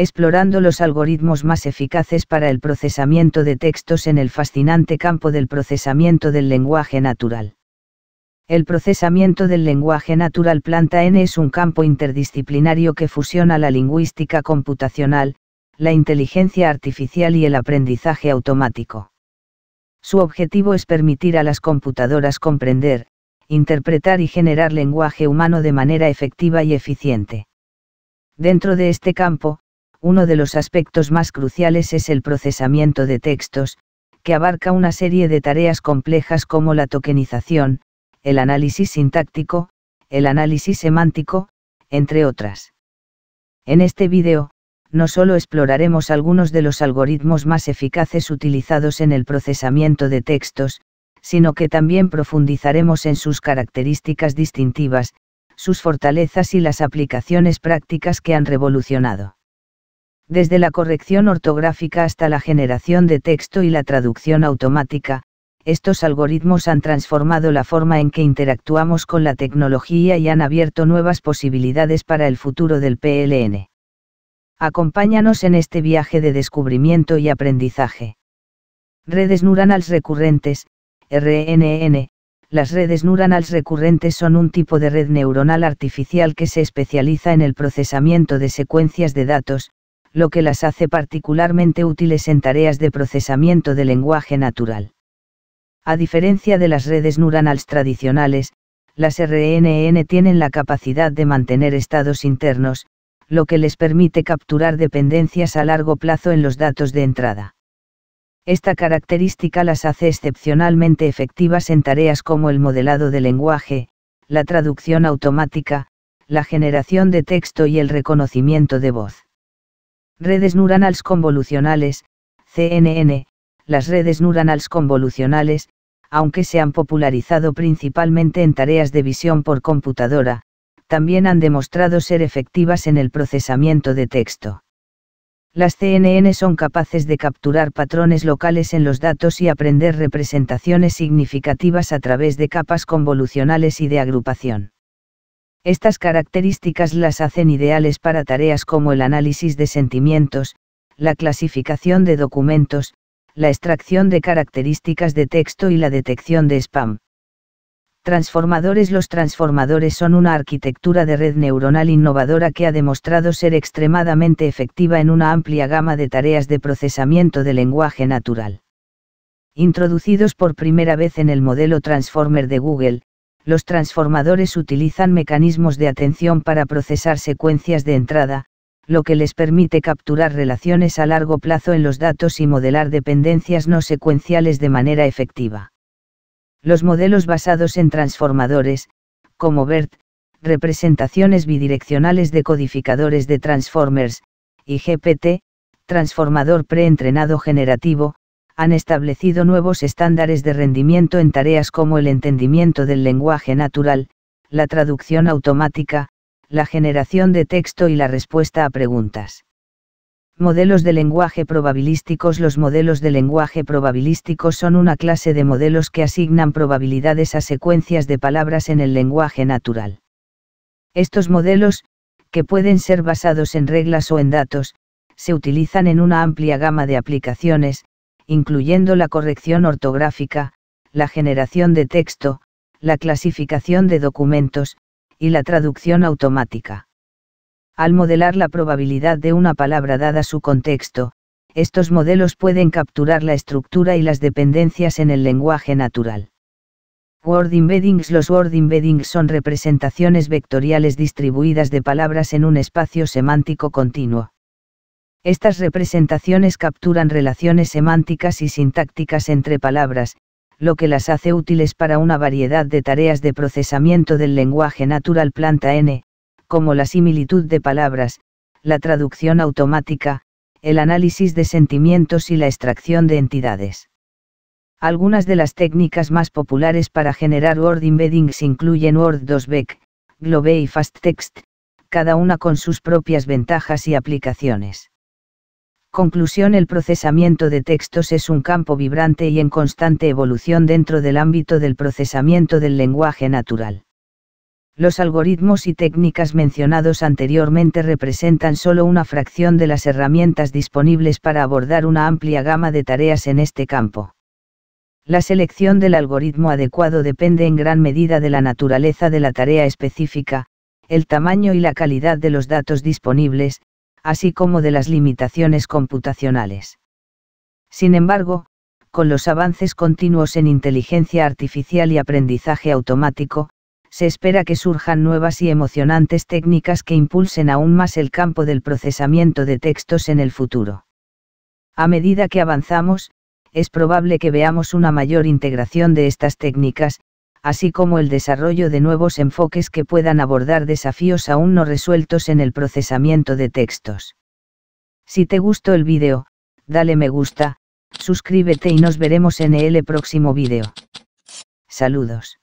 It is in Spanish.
explorando los algoritmos más eficaces para el procesamiento de textos en el fascinante campo del procesamiento del lenguaje natural. El procesamiento del lenguaje natural planta N es un campo interdisciplinario que fusiona la lingüística computacional, la inteligencia artificial y el aprendizaje automático. Su objetivo es permitir a las computadoras comprender, interpretar y generar lenguaje humano de manera efectiva y eficiente. Dentro de este campo, uno de los aspectos más cruciales es el procesamiento de textos, que abarca una serie de tareas complejas como la tokenización, el análisis sintáctico, el análisis semántico, entre otras. En este vídeo, no solo exploraremos algunos de los algoritmos más eficaces utilizados en el procesamiento de textos, sino que también profundizaremos en sus características distintivas, sus fortalezas y las aplicaciones prácticas que han revolucionado desde la corrección ortográfica hasta la generación de texto y la traducción automática, estos algoritmos han transformado la forma en que interactuamos con la tecnología y han abierto nuevas posibilidades para el futuro del PLN. Acompáñanos en este viaje de descubrimiento y aprendizaje. Redes neuronales recurrentes, RNN, las redes neuronales recurrentes son un tipo de red neuronal artificial que se especializa en el procesamiento de secuencias de datos, lo que las hace particularmente útiles en tareas de procesamiento de lenguaje natural. A diferencia de las redes neuronales tradicionales, las RNN tienen la capacidad de mantener estados internos, lo que les permite capturar dependencias a largo plazo en los datos de entrada. Esta característica las hace excepcionalmente efectivas en tareas como el modelado de lenguaje, la traducción automática, la generación de texto y el reconocimiento de voz. Redes neuronales convolucionales, CNN, las redes neuronales convolucionales, aunque se han popularizado principalmente en tareas de visión por computadora, también han demostrado ser efectivas en el procesamiento de texto. Las CNN son capaces de capturar patrones locales en los datos y aprender representaciones significativas a través de capas convolucionales y de agrupación. Estas características las hacen ideales para tareas como el análisis de sentimientos, la clasificación de documentos, la extracción de características de texto y la detección de spam. Transformadores Los transformadores son una arquitectura de red neuronal innovadora que ha demostrado ser extremadamente efectiva en una amplia gama de tareas de procesamiento de lenguaje natural. Introducidos por primera vez en el modelo Transformer de Google, los transformadores utilizan mecanismos de atención para procesar secuencias de entrada, lo que les permite capturar relaciones a largo plazo en los datos y modelar dependencias no secuenciales de manera efectiva. Los modelos basados en transformadores, como BERT, representaciones bidireccionales de codificadores de transformers, y GPT, transformador preentrenado generativo, han establecido nuevos estándares de rendimiento en tareas como el entendimiento del lenguaje natural, la traducción automática, la generación de texto y la respuesta a preguntas. Modelos de lenguaje probabilísticos Los modelos de lenguaje probabilísticos son una clase de modelos que asignan probabilidades a secuencias de palabras en el lenguaje natural. Estos modelos, que pueden ser basados en reglas o en datos, se utilizan en una amplia gama de aplicaciones, incluyendo la corrección ortográfica, la generación de texto, la clasificación de documentos, y la traducción automática. Al modelar la probabilidad de una palabra dada su contexto, estos modelos pueden capturar la estructura y las dependencias en el lenguaje natural. Word embeddings Los word embeddings son representaciones vectoriales distribuidas de palabras en un espacio semántico continuo. Estas representaciones capturan relaciones semánticas y sintácticas entre palabras, lo que las hace útiles para una variedad de tareas de procesamiento del lenguaje natural planta N, como la similitud de palabras, la traducción automática, el análisis de sentimientos y la extracción de entidades. Algunas de las técnicas más populares para generar word embeddings incluyen Word 2 vec Globe y FastText, cada una con sus propias ventajas y aplicaciones. Conclusión El procesamiento de textos es un campo vibrante y en constante evolución dentro del ámbito del procesamiento del lenguaje natural. Los algoritmos y técnicas mencionados anteriormente representan solo una fracción de las herramientas disponibles para abordar una amplia gama de tareas en este campo. La selección del algoritmo adecuado depende en gran medida de la naturaleza de la tarea específica, el tamaño y la calidad de los datos disponibles, así como de las limitaciones computacionales. Sin embargo, con los avances continuos en inteligencia artificial y aprendizaje automático, se espera que surjan nuevas y emocionantes técnicas que impulsen aún más el campo del procesamiento de textos en el futuro. A medida que avanzamos, es probable que veamos una mayor integración de estas técnicas, así como el desarrollo de nuevos enfoques que puedan abordar desafíos aún no resueltos en el procesamiento de textos. Si te gustó el vídeo, dale me gusta, suscríbete y nos veremos en el próximo vídeo. Saludos.